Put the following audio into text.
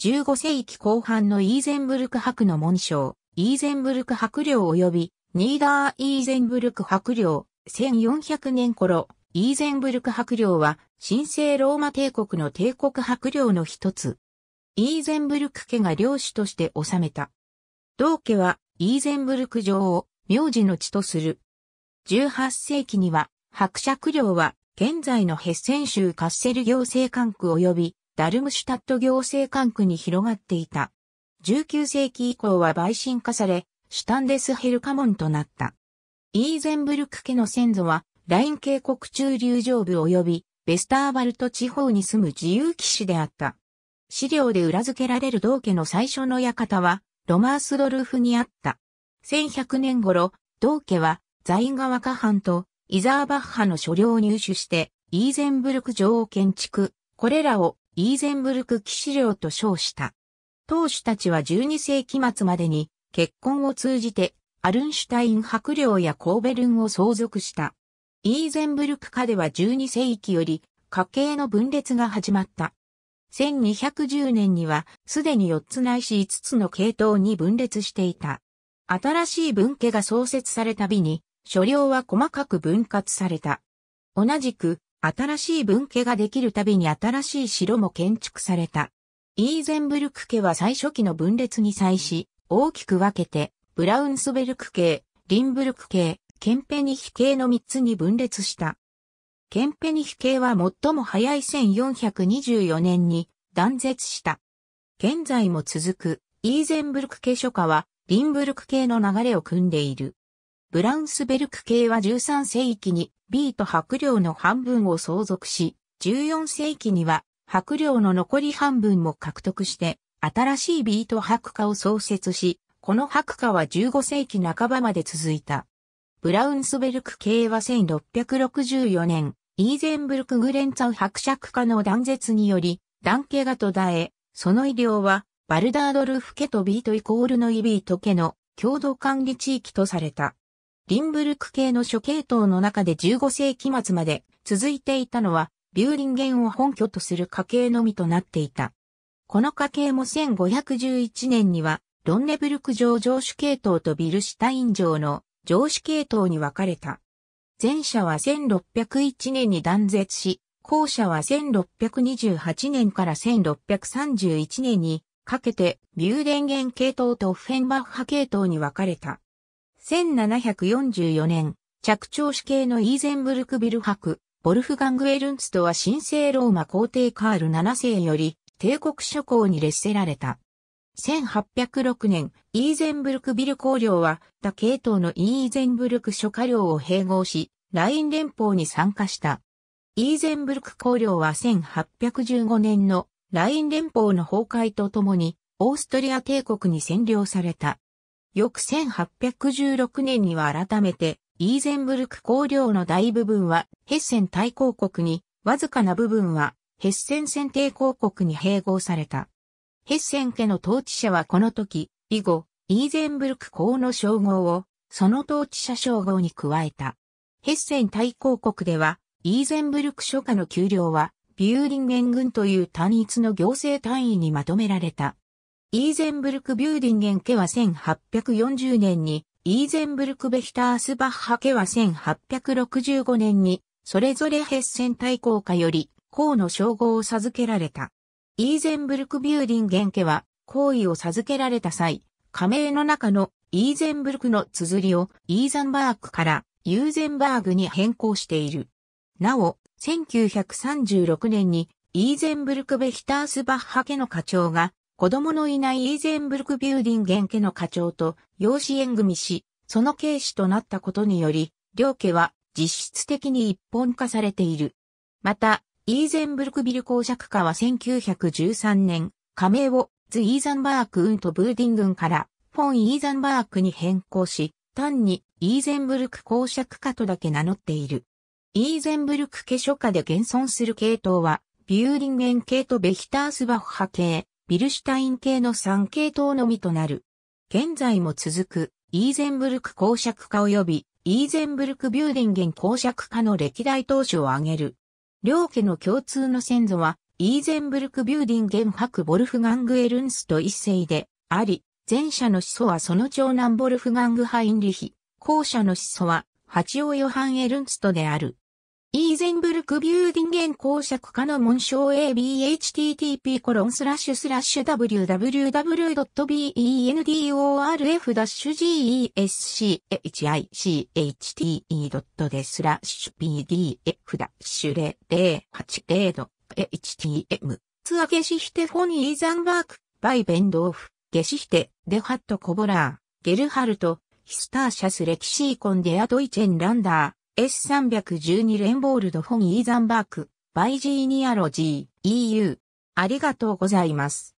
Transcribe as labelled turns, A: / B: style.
A: 15世紀後半のイーゼンブルク博の紋章、イーゼンブルク博領及び、ニーダーイーゼンブルク博領、1400年頃、イーゼンブルク博領は、神聖ローマ帝国の帝国博領の一つ。イーゼンブルク家が領主として治めた。同家は、イーゼンブルク城を、名字の地とする。18世紀には、伯爵領は、現在のヘッセン州カッセル行政管区及びダルムシュタット行政管区に広がっていた。19世紀以降は陪信化され、シュタンデスヘルカモンとなった。イーゼンブルク家の先祖は、ライン渓谷中流上部及び、ベスターバルト地方に住む自由騎士であった。資料で裏付けられる道家の最初の館は、ロマースドルフにあった。1100年頃、道家は、ザイン川下藩と、イザーバッハの所領を入手して、イーゼンブルク城を建築、これらをイーゼンブルク騎士領と称した。当主たちは12世紀末までに結婚を通じてアルンシュタイン伯領やコーベルンを相続した。イーゼンブルク家では12世紀より家系の分裂が始まった。1210年にはすでに4つないし5つの系統に分裂していた。新しい分家が創設されたびに、所領は細かく分割された。同じく、新しい分家ができるたびに新しい城も建築された。イーゼンブルク家は最初期の分裂に際し、大きく分けて、ブラウンスベルク系、リンブルク系、ケンペニヒ系の3つに分裂した。ケンペニヒ系は最も早い1424年に断絶した。現在も続くイーゼンブルク系書家はリンブルク系の流れを組んでいる。ブラウンスベルク系は13世紀に B と白領の半分を相続し、14世紀には白領の残り半分も獲得して、新しいビート白化を創設し、この白化は15世紀半ばまで続いた。ブラウンスベルク系は1664年、イーゼンブルク・グレンツァウ伯爵化の断絶により、断系が途絶え、その医療は、バルダードルフ家とビートイコールのイビート家の共同管理地域とされた。リンブルク系の諸系統の中で15世紀末まで続いていたのは、ビューリンゲンを本拠とする家系のみとなっていた。この家系も1511年には、ロンネブルク城城主系統とビルシュタイン城の城主系統に分かれた。前者は1601年に断絶し、後者は1628年から1631年にかけてビューデンゲン系統とオフェンバッハ系統に分かれた。1744年、着長子系のイーゼンブルクビル博、ボルフガング・エルンツとは神聖ローマ皇帝カール7世より帝国諸侯に列せられた。1806年、イーゼンブルクビル公領は、他系統のイーゼンブルク諸家領を併合し、ライン連邦に参加した。イーゼンブルク公領は1815年のライン連邦の崩壊とともに、オーストリア帝国に占領された。翌1816年には改めて、イーゼンブルク公領の大部分はヘッセン大公国に、わずかな部分はヘッセン選定公国に併合された。ヘッセン家の統治者はこの時、以後、イーゼンブルク公の称号を、その統治者称号に加えた。ヘッセン大公国では、イーゼンブルク諸下の給料は、ビューリンゲン軍という単一の行政単位にまとめられた。イーゼンブルク・ビューディンゲン家は1840年に、イーゼンブルク・ベヒタースバッハ家は1865年に、それぞれヘッセン大公家より、公の称号を授けられた。イーゼンブルク・ビューディンゲン家は、皇位を授けられた際、加盟の中のイーゼンブルクの綴りをイーザンバークからユーゼンバーグに変更している。なお、1936年にイーゼンブルク・ベヒタースバッハ家の課長が子供のいないイーゼンブルクビューディンゲン家の課長と養子縁組し、その継視となったことにより、両家は実質的に一本化されている。また、イーゼンブルクビル公爵家は1913年、加盟をズ・イーザンバークウント・ブーディン軍からフォン・イーザンバークに変更し、単にイーゼンブルク公爵家とだけ名乗っている。イーゼンブルク家書家で現存する系統は、ビューディンゲン系とベヒタースバッハ系、ビルシュタイン系の三系統のみとなる。現在も続く、イーゼンブルク公爵化及び、イーゼンブルクビューディンゲン公爵化の歴代当主を挙げる。両家の共通の先祖は、イーゼンブルクビューディンゲン博ボルフガング・エルンスと一世で、あり、前者の始祖はその長男ボルフガング・ハインリヒ、後者の始祖は、八王ヨハン・エルンストである。イーゼンブルクビューディンゲン公爵化の紋章 abhttp コロンスラッシュスラッシュ www.bendorf-gesc.hichte.de スラッシュ pdf-0080.htm ツアゲシヒテフォンイーザンバーク、バイベンドオフ、ゲシヒテ、デハットコボラー、ゲルハルト、ヒスターシャスレキシーコンデアドイチェンランダー。S312 レンボールドフォン・イーザンバーク、バイジーニアロジー、EU。ありがとうございます。